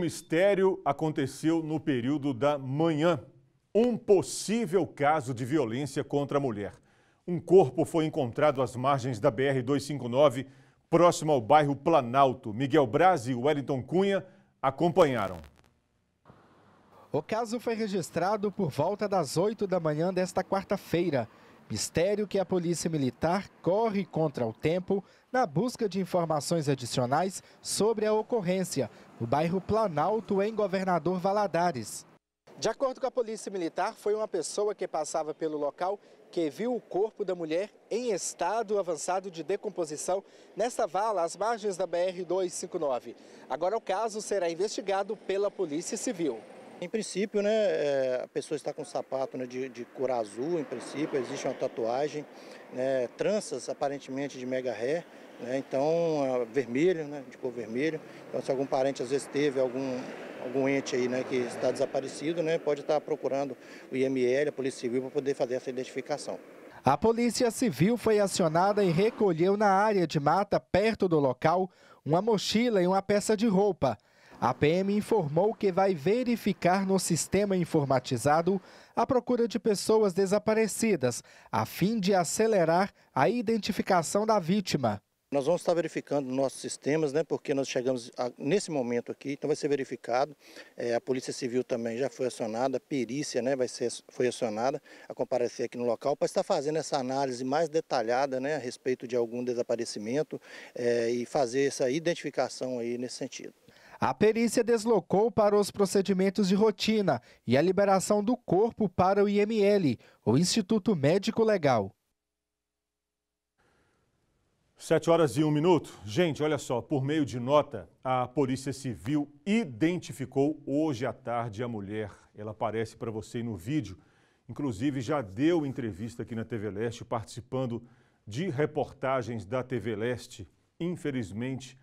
O mistério aconteceu no período da manhã. Um possível caso de violência contra a mulher. Um corpo foi encontrado às margens da BR-259, próximo ao bairro Planalto. Miguel Braz e Wellington Cunha acompanharam. O caso foi registrado por volta das 8 da manhã desta quarta-feira. Mistério que a Polícia Militar corre contra o tempo na busca de informações adicionais sobre a ocorrência o bairro Planalto, em Governador Valadares. De acordo com a Polícia Militar, foi uma pessoa que passava pelo local que viu o corpo da mulher em estado avançado de decomposição nesta vala, às margens da BR-259. Agora o caso será investigado pela Polícia Civil. Em princípio, né, é, a pessoa está com sapato né, de, de cor azul, em princípio, existe uma tatuagem, né, tranças aparentemente de mega ré, né, então é, vermelho, né, de cor vermelho. Então, se algum parente às vezes teve algum algum ente aí, né, que está desaparecido, né, pode estar procurando o IML, a Polícia Civil, para poder fazer essa identificação. A Polícia Civil foi acionada e recolheu na área de mata, perto do local, uma mochila e uma peça de roupa. A PM informou que vai verificar no sistema informatizado a procura de pessoas desaparecidas, a fim de acelerar a identificação da vítima. Nós vamos estar verificando nossos sistemas, né, porque nós chegamos a, nesse momento aqui, então vai ser verificado. É, a Polícia Civil também já foi acionada, a perícia né, vai ser, foi acionada a comparecer aqui no local para estar fazendo essa análise mais detalhada né, a respeito de algum desaparecimento é, e fazer essa identificação aí nesse sentido. A perícia deslocou para os procedimentos de rotina e a liberação do corpo para o IML, o Instituto Médico Legal. Sete horas e um minuto. Gente, olha só, por meio de nota, a Polícia Civil identificou hoje à tarde a mulher. Ela aparece para você no vídeo. Inclusive, já deu entrevista aqui na TV Leste, participando de reportagens da TV Leste. Infelizmente,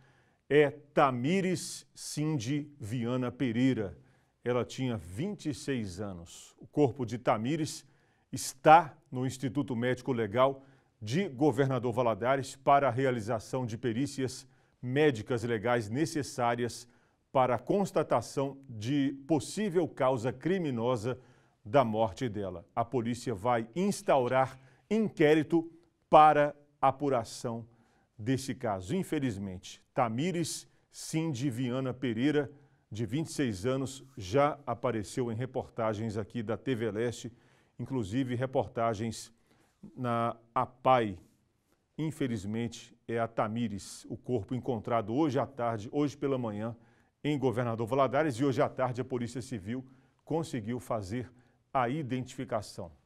é Tamires Cindy Viana Pereira. Ela tinha 26 anos. O corpo de Tamires está no Instituto Médico Legal de Governador Valadares para a realização de perícias médicas legais necessárias para a constatação de possível causa criminosa da morte dela. A polícia vai instaurar inquérito para apuração deste caso, infelizmente. Tamires Cindy Viana Pereira, de 26 anos, já apareceu em reportagens aqui da TV Leste, inclusive reportagens na APAI. Infelizmente, é a Tamires, o corpo encontrado hoje à tarde, hoje pela manhã, em Governador Valadares, e hoje à tarde a Polícia Civil conseguiu fazer a identificação.